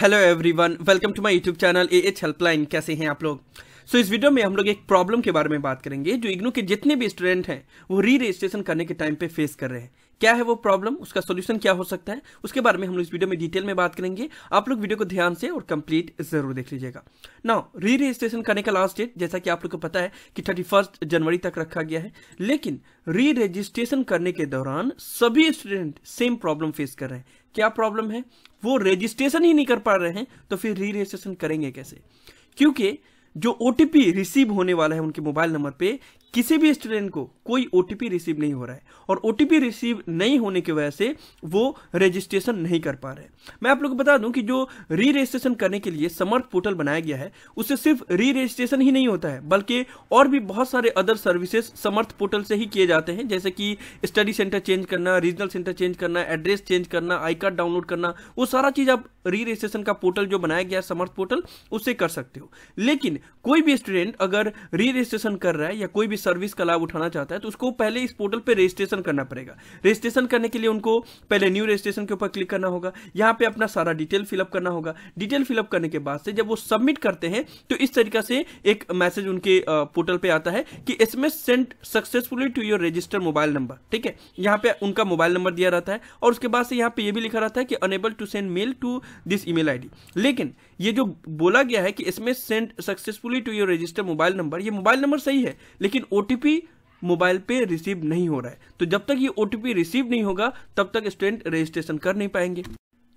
Hello everyone welcome to my YouTube channel A H helpline कैसे हैं आप लोग सो so, इस वीडियो में हम लोग एक प्रॉब्लम के बारे में बात करेंगे जो इग्नू के जितने भी स्टूडेंट हैं वो री रजिस्ट्रेशन करने के टाइम पे फेस कर रहे हैं क्या है वो प्रॉब्लम उसका सोल्यूशन क्या हो सकता है उसके बारे में हम लोग इस वीडियो में डिटेल में बात करेंगे आप लोग वीडियो को ध्यान से और कंप्लीट जरूर देख लीजिएगा नाउ री रजिस्ट्रेशन करने का लास्ट डेट जैसा कि आप लोग को पता है कि थर्टी जनवरी तक रखा गया है लेकिन री रजिस्ट्रेशन करने के दौरान सभी स्टूडेंट सेम प्रॉब्लम फेस कर रहे हैं क्या प्रॉब्लम है वो रजिस्ट्रेशन ही नहीं कर पा रहे हैं तो फिर री रजिस्ट्रेशन करेंगे कैसे क्योंकि जो ओ रिसीव होने वाला है उनके मोबाइल नंबर पे किसी भी स्टूडेंट को कोई ओ रिसीव नहीं हो रहा है और ओ रिसीव नहीं होने की वजह से वो रजिस्ट्रेशन नहीं कर पा रहे मैं आप लोग को बता दूं कि जो री रजिस्ट्रेशन करने के लिए समर्थ पोर्टल बनाया गया है उससे सिर्फ री रजिस्ट्रेशन ही नहीं होता है बल्कि और भी बहुत सारे अदर सर्विसेज समर्थ पोर्टल से ही किए जाते हैं जैसे कि स्टडी सेंटर चेंज करना रीजनल सेंटर चेंज करना एड्रेस चेंज करना आई कार्ड डाउनलोड करना वो सारा चीज़ आप री रजिस्ट्रेशन का पोर्टल जो बनाया गया है समर्थ पोर्टल उससे कर सकते हो लेकिन कोई भी स्टूडेंट अगर री रजिस्ट्रेशन कर रहा है या कोई भी इस सर्विस का लाभ उठाना चाहता है तो उसको पहले इस पोर्टल पर रजिस्ट्रेशन करना पड़ेगा रजिस्ट्रेशन करने के लिए उनको पहले न्यू रजिस्ट्रेशन के ऊपर क्लिक करना होगा यहाँ पे अपना सारा डिटेल फिलअप करना होगा डिटेल फिलअप करने के बाद से जब वो सबमिट करते हैं तो इस तरीका से एक मैसेज उनके पोर्टल पर आता है कि SMS send successfully to your register mobile number ठीक है यहाँ पे उनका मोबाइल नंबर दिया रहता है और उसके बाद से यहाँ पे ये भी लिखा रहता है कि unable to send mail to this email ID लेकिन ये जो बोला गया है कि इसमें send successfully to your register mobile number ये मोबाइल नंबर सही है लेकिन ओ मोबाइल पे रिसीव नहीं हो रहा है तो जब तक ये ओ रिसीव नहीं होगा तब तक स्टूडेंट रजिस्ट्रेशन कर नहीं पाएंगे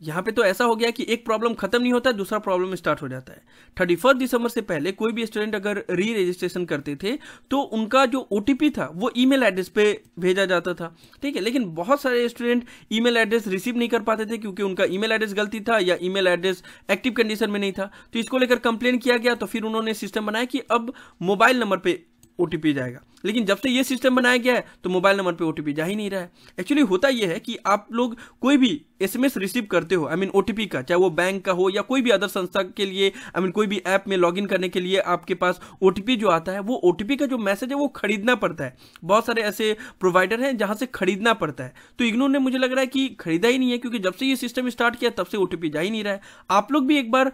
यहाँ पे तो ऐसा हो गया कि एक प्रॉब्लम खत्म नहीं होता दूसरा प्रॉब्लम स्टार्ट हो जाता है थर्टी फर्स्ट दिसंबर से पहले कोई भी स्टूडेंट अगर री रजिस्ट्रेशन करते थे तो उनका जो ओ था वो ई एड्रेस पे भेजा जाता था ठीक है लेकिन बहुत सारे स्टूडेंट ई एड्रेस रिसीव नहीं कर पाते थे क्योंकि उनका ई एड्रेस गलती था या ई एड्रेस एक्टिव कंडीशन में नहीं था तो इसको लेकर कंप्लेन किया गया तो फिर उन्होंने सिस्टम बनाया कि अब मोबाइल नंबर पर ओ जाएगा लेकिन जब से ये सिस्टम बनाया गया है तो मोबाइल नंबर पे ओ जा ही नहीं रहा है एक्चुअली होता यह है कि आप लोग कोई भी एसएमएस रिसीव करते हो आई मीन ओटीपी का चाहे वो बैंक का हो या कोई भी अदर संस्था के लिए आई I मीन mean, कोई भी ऐप में लॉग करने के लिए आपके पास ओटीपी जो आता है वो ओटीपी का जो मैसेज है वो खरीदना पड़ता है बहुत सारे ऐसे प्रोवाइडर हैं जहां से खरीदना पड़ता है तो इग्नो ने मुझे लग रहा है कि खरीदा ही नहीं है क्योंकि जब से ये सिस्टम स्टार्ट किया तब से ओटीपी जा ही नहीं रहा है आप लोग भी एक बार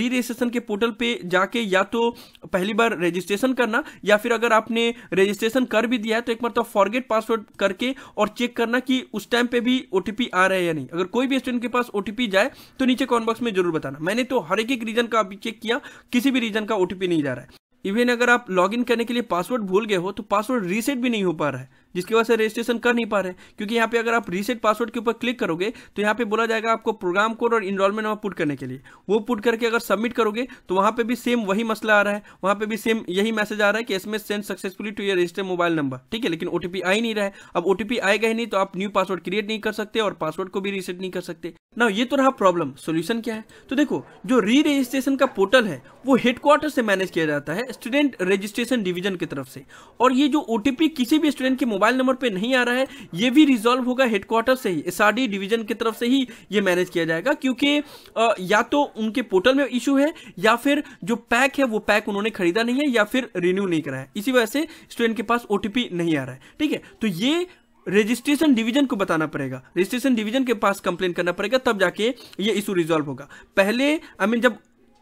री रजिस्ट्रेशन के पोर्टल पर जाके या तो पहली बार रजिस्ट्रेशन करना या फिर अगर आपने रजिस्ट्रेशन कर भी दिया है तो एक बार तो फॉरगेट पासवर्ड करके और चेक करना कि उस टाइम पे भी ओटीपी आ रहा है या नहीं अगर कोई भी स्टूडेंट के पास ओटीपी जाए तो नीचे कॉमेंट बॉक्स में जरूर बताना मैंने तो हर एक रीजन का अभी चेक किया किसी भी रीजन का ओटीपी नहीं जा रहा है इवन अगर आप लॉग करने के लिए पासवर्ड भूल गए हो तो पासवर्ड रीसेट भी नहीं हो पा रहा है जिसकी वजह से रजिस्ट्रेशन कर नहीं पा रहे क्योंकि यहाँ पे अगर आप रीसेट पासवर्ड के ऊपर क्लिक करोगे तो यहाँ पे बोला जाएगा आपको प्रोग्राम कोड और इनरोलमेंट नंबर पुट करने के लिए वो पुट करके अगर सबमिट करोगे तो वहाँ पे भी सेम वही मसला आ रहा है वहाँ पे भी सेम यही मैसेज आ रहा है कि एसएमएस सेंड सक्सेसफुली टू ये रजिस्टर मोबाइल नंबर ठीक है लेकिन ओटीपी आ ही नहीं रहा है अब ओटीपी आएगा ही नहीं तो आप न्यू पासवर्ड क्रिएट नहीं कर सकते और पासवर्ड को भी रीसेट नहीं कर सकते ना ये तो रहा प्रॉब्लम सोल्यूशन क्या है तो देखो जो री रजिस्ट्रेशन का पोर्टल है वो हेडक्वार्टर से मैनेज किया जाता है स्टूडेंट रजिस्ट्रेशन डिविजन की तरफ से और ये जो ओटीपी किसी भी स्टूडेंट के मोबाइल नंबर पर नहीं आ रहा है ये भी रिजॉल्व होगा हेडक्वार्टर से ही एस डिवीजन की तरफ से ही ये मैनेज किया जाएगा क्योंकि या तो उनके पोर्टल में इशू है या फिर जो पैक है वो पैक उन्होंने खरीदा नहीं है या फिर रिन्यू नहीं करा है इसी वजह से स्टूडेंट के पास ओटीपी नहीं आ रहा है ठीक है तो ये रजिस्ट्रेशन डिवीजन को बताना पड़ेगा रजिस्ट्रेशन डिवीजन के पास कंप्लेन करना पड़ेगा तब जाके ये इशू रिजॉल्व होगा पहले आई I मीन mean, जब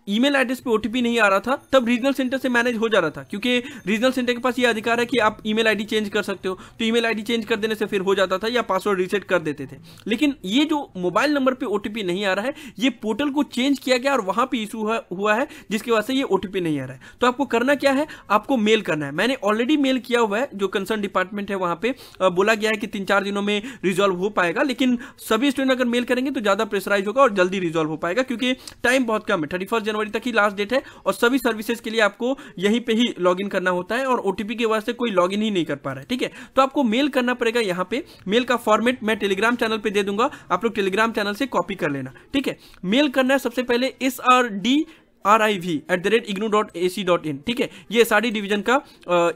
ईमेल एड्रेस पे ओटीपी नहीं आ रहा था तब रीजनल सेंटर से मैनेज हो जा रहा था क्योंकि रीजनल सेंटर के पास ये अधिकार है कि आप ईमेल आईडी चेंज कर सकते हो तो ईमेल आईडी चेंज कर देने से फिर हो जाता था या पासवर्ड रीसेट कर देते थे लेकिन ये जो मोबाइल नंबर पर ओटीपी नहीं आ रहा है ये पोर्टल को चेंज किया गया और वहां पर इशू हुआ है जिसकी वजह से ये ओटीपी नहीं आ रहा है तो आपको करना क्या है आपको मेल करना है मैंने ऑलरेडी मेल किया हुआ है जो कंसर्न डिपार्टमेंट है वहां पर बोला गया है कि तीन चार दिनों में रिजॉल्व हो पाएगा लेकिन सभी स्टूडेंट अगर मेल करेंगे तो ज्यादा प्रेशराइज होगा और जल्दी रिजॉल्व हो पाएगा क्योंकि टाइम बहुत कम है थर्टी फरवरी तक ही लास्ट डेट है और सभी सर्विसेज के लिए आपको यहीं पे ही लॉग करना होता है और ओटीपी के वास्ते कोई लॉग ही नहीं कर पा रहा है ठीक है तो आपको मेल करना पड़ेगा यहाँ पे मेल का फॉर्मेट मैं टेलीग्राम चैनल पे दे दूंगा आप लोग टेलीग्राम चैनल से कॉपी कर लेना ठीक है मेल करना है सबसे पहले S R D R I V at the rate IGNOU dot A C dot in ठीक है ये सारी डिवीजन का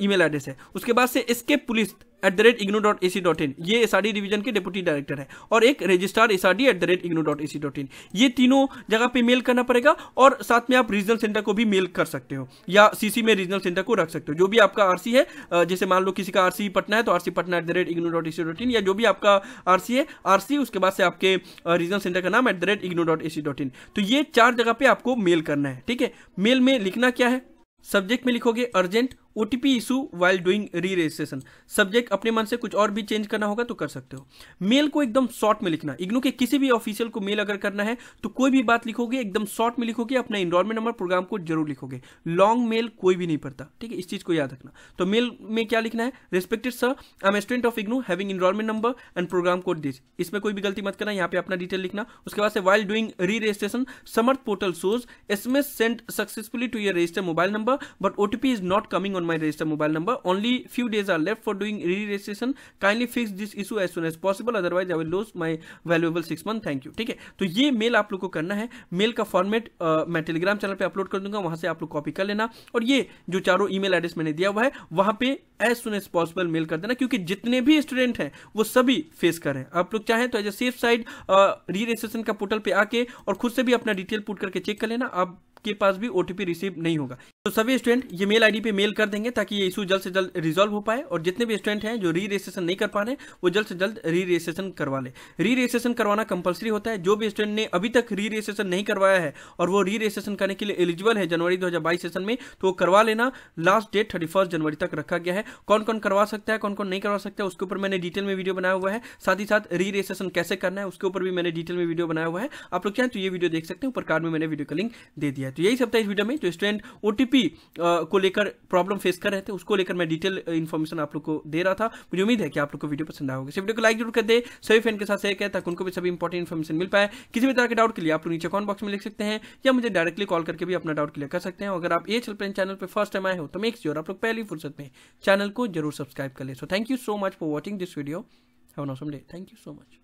ईमेल एड्रेस है उसके बाद से इसके police at the rate IGNOU dot A C dot in ये एस आर डी डिवीजन के डिप्यूटी डायरेक्टर है और एक registrar S R D at the rate IGNOU dot A C dot in ये तीनों जगह पे मेल करना पड़ेगा और साथ में आप रीजनल सेंटर को भी मेल कर सकते हो या सीसी में रीजनल सेंटर को रख सकते हो जो भी आपका सी है जैसे मान लो किसी का आर सी पटना है तो R C Patna at the rate IGNOU dot A C dot in या जो भी आपका आर सी है आर सी उसके बाद से आपके रीजनल सेंटर का नाम at the rate IGNOU dot A C dot in तो ये चार जगह पे आपको मेल करना है ठीक है मेल में लिखना क्या है सब्जेक्ट में लिखोगे urgent O T P issue while doing re registration subject अपने मन से कुछ और भी चेंज करना होगा तो कर सकते हो मेल को एकदम शॉर्ट में लिखना इग्नो के किसी भी ऑफिशियल को मेल अगर करना है तो कोई भी बात लिखोगे एकदम शॉर्ट में लिखोगे अपना इनरोलमेंट नंबर प्रोग्राम को जरूर लिखोगे लॉन्ग मेल कोई भी नहीं पड़ता ठीक है इस चीज को याद रखना तो मेल में क्या लिखना है respected sir I am student of IGNOU having enrolment number and programme code this इसमें कोई भी गलती मत करना यहाँ पे अपना डिटेल लिखना उसके बाद से while doing re registration Samarth portal shows S M S send successfully to your register mobile number but OTP is not coming on on my registered mobile number. Only few days are left for doing re-registration. Kindly fix this issue as soon as possible. Otherwise, I will lose my valuable six month. Thank you. ठीक है तो ये mail आप लोग को करना है mail का फॉर्मेट मैं टेलीग्राम चैनल पे अपलोड कर दूंगा वहां से आप लोग कॉपी कर लेना और ये जो चारों ईमेल एड्रेस मैंने दिया हुआ है वहां पे as soon as possible mail कर देना क्योंकि जितने भी स्टूडेंट हैं वो सभी फेस कर रहे हैं आप लोग चाहें तो as a safe side re registration का पोर्टल पे आके और खुद से भी अपना डिटेल पुट करके चेक कर लेना आप आपके पास भी ओटीपी रिसीव नहीं होगा तो सभी स्टूडेंट ये मेल आईडी पे मेल कर देंगे ताकि ये इशू जल्द से जल्द रिजोल्व हो पाए और जितने भी स्टूडेंट हैं जो री रजिस्ट्रेशन नहीं कर पा रहे वो जल्द से जल्द री रजिस्ट्रेशन करवा ले री रजिस्ट्रेशन करवाना कंपलसरी होता है जो भी स्टूडेंट ने अभी तक री रजिस्ट्रेशन नहीं करवाया है और वो री रजिस्ट्रेशन करने के लिए एलिजिबल है जनवरी दो सेशन में तो वो करवा लेना लास्ट डेट थर्टी जनवरी तक रखा गया है कौन कौन करवा सकता है कौन कौन नहीं करवा सकता है उसके ऊपर मैंने डिटेल में वीडियो बनाया हुआ है साथ ही साथ री रजिस्ट्रेशन कैसे करना है उसके ऊपर भी मैंने डिटेल में वीडियो बनाया हुआ है आप लोग चाहें तो ये वीडियो देख सकते हैं ऊपर कार्ड में मैंने वीडियो का लिंक दे दिया तो यही सब था इस वीडियो में जो स्टूडेंट ओ को लेकर प्रॉब्लम फेस कर रहे थे उसको लेकर मैं डिटेल इन्फॉर्मेशन आप लोग को दे रहा था मुझे उम्मीद है कि आप लोग को वीडियो पसंद आएगा इस वीडियो को लाइक जरूर कर दे सभी फ्रेंड के साथ शेयर करें ताकि उनको भी सभी इंपॉर्टेंट इन्फॉर्मेशन मिल पाए किसी भी तरह के डाउट के लिए आप लोग नीचे कॉमेंट बॉक्स में लिख सकते हैं या मुझे डायरेक्टली कॉल करके भी अपना डाउट क्लियर कर सकते हैं अगर आप ये चल चैनल पर फर्स्ट टाइम आए हो तो मेक श्योर आप लोग पहली फुर्सत में चैनल को जरूर सब्सक्राइब कर ले so thank you so much for watching this video have an awesome day thank you so much